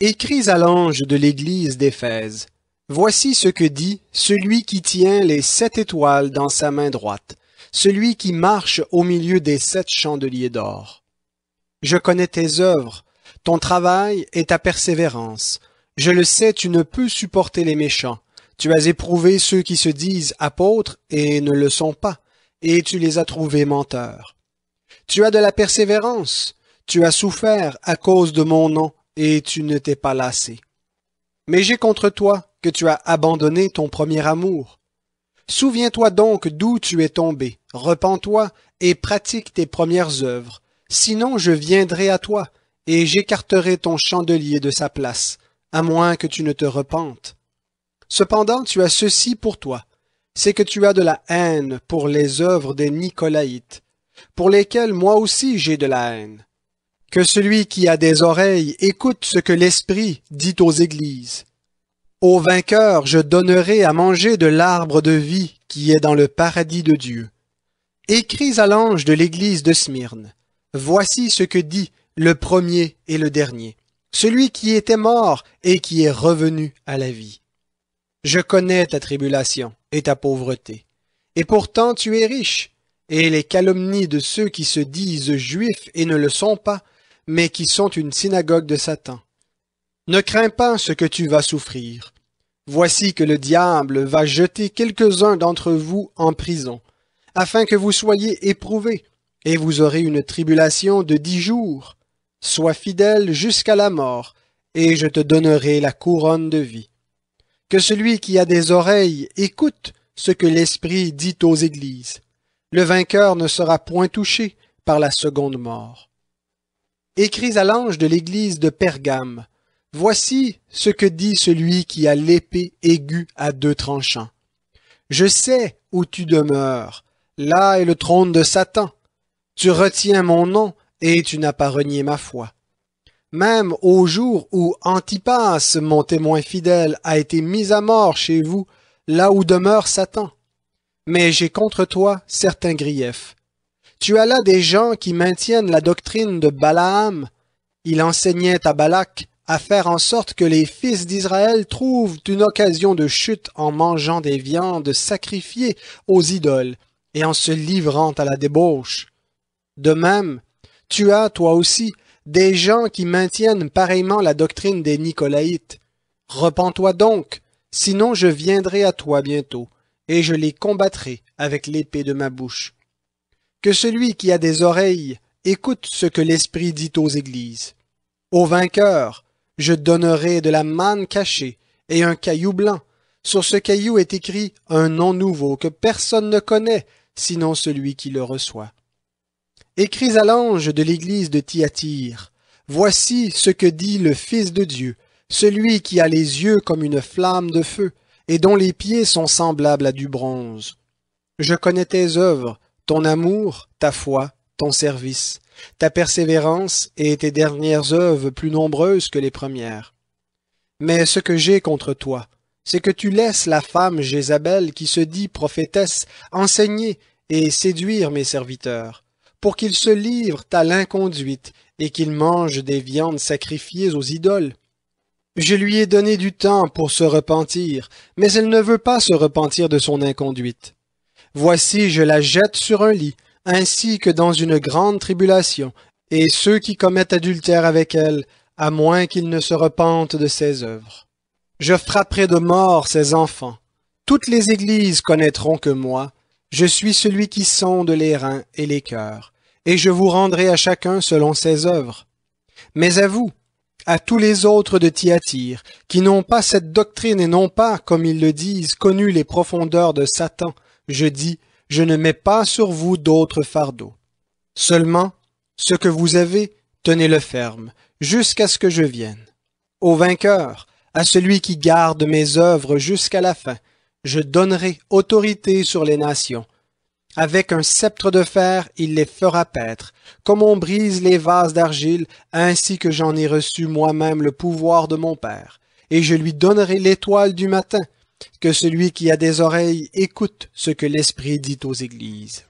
Écris à l'ange de l'Église d'Éphèse. Voici ce que dit celui qui tient les sept étoiles dans sa main droite, celui qui marche au milieu des sept chandeliers d'or. Je connais tes œuvres, ton travail et ta persévérance. Je le sais, tu ne peux supporter les méchants. Tu as éprouvé ceux qui se disent apôtres et ne le sont pas, et tu les as trouvés menteurs. Tu as de la persévérance, tu as souffert à cause de mon nom et tu ne t'es pas lassé. Mais j'ai contre toi que tu as abandonné ton premier amour. Souviens-toi donc d'où tu es tombé, repens-toi et pratique tes premières œuvres, sinon je viendrai à toi, et j'écarterai ton chandelier de sa place, à moins que tu ne te repentes. Cependant tu as ceci pour toi, c'est que tu as de la haine pour les œuvres des Nicolaïtes, pour lesquelles moi aussi j'ai de la haine. Que celui qui a des oreilles écoute ce que l'Esprit dit aux églises. Au vainqueur, je donnerai à manger de l'arbre de vie qui est dans le paradis de Dieu. Écris à l'ange de l'église de Smyrne. Voici ce que dit le premier et le dernier, celui qui était mort et qui est revenu à la vie. Je connais ta tribulation et ta pauvreté, et pourtant tu es riche, et les calomnies de ceux qui se disent juifs et ne le sont pas, mais qui sont une synagogue de Satan. Ne crains pas ce que tu vas souffrir. Voici que le diable va jeter quelques-uns d'entre vous en prison, afin que vous soyez éprouvés, et vous aurez une tribulation de dix jours. Sois fidèle jusqu'à la mort, et je te donnerai la couronne de vie. Que celui qui a des oreilles écoute ce que l'Esprit dit aux églises. Le vainqueur ne sera point touché par la seconde mort. Écris à l'ange de l'église de Pergame, Voici ce que dit celui qui a l'épée aiguë à deux tranchants. Je sais où tu demeures, là est le trône de Satan. Tu retiens mon nom et tu n'as pas renié ma foi. Même au jour où Antipas, mon témoin fidèle, a été mis à mort chez vous, là où demeure Satan. Mais j'ai contre toi certains griefs. Tu as là des gens qui maintiennent la doctrine de Balaam. Il enseignait à Balak à faire en sorte que les fils d'Israël trouvent une occasion de chute en mangeant des viandes sacrifiées aux idoles et en se livrant à la débauche. De même, tu as, toi aussi, des gens qui maintiennent pareillement la doctrine des Nicolaïtes. Repens-toi donc, sinon je viendrai à toi bientôt, et je les combattrai avec l'épée de ma bouche. Que celui qui a des oreilles écoute ce que l'Esprit dit aux églises. Au vainqueur, je donnerai de la manne cachée et un caillou blanc. Sur ce caillou est écrit un nom nouveau que personne ne connaît, sinon celui qui le reçoit. Écris à l'ange de l'église de Thyatire. Voici ce que dit le Fils de Dieu, celui qui a les yeux comme une flamme de feu, et dont les pieds sont semblables à du bronze. Je connais tes œuvres, ton amour, ta foi, ton service, ta persévérance et tes dernières œuvres plus nombreuses que les premières. Mais ce que j'ai contre toi, c'est que tu laisses la femme Jézabel qui se dit prophétesse enseigner et séduire mes serviteurs, pour qu'ils se livrent à l'inconduite et qu'ils mangent des viandes sacrifiées aux idoles. Je lui ai donné du temps pour se repentir, mais elle ne veut pas se repentir de son inconduite. Voici, je la jette sur un lit, ainsi que dans une grande tribulation, et ceux qui commettent adultère avec elle, à moins qu'ils ne se repentent de ses œuvres. Je frapperai de mort ses enfants. Toutes les églises connaîtront que moi, je suis celui qui sonde les reins et les cœurs, et je vous rendrai à chacun selon ses œuvres. Mais à vous, à tous les autres de Thyatire, qui n'ont pas cette doctrine et n'ont pas, comme ils le disent, connu les profondeurs de Satan, je dis, je ne mets pas sur vous d'autres fardeaux. Seulement, ce que vous avez, tenez-le ferme, jusqu'à ce que je vienne. Au vainqueur, à celui qui garde mes œuvres jusqu'à la fin, je donnerai autorité sur les nations. Avec un sceptre de fer, il les fera paître. Comme on brise les vases d'argile, ainsi que j'en ai reçu moi-même le pouvoir de mon Père. Et je lui donnerai l'étoile du matin que celui qui a des oreilles écoute ce que l'Esprit dit aux églises.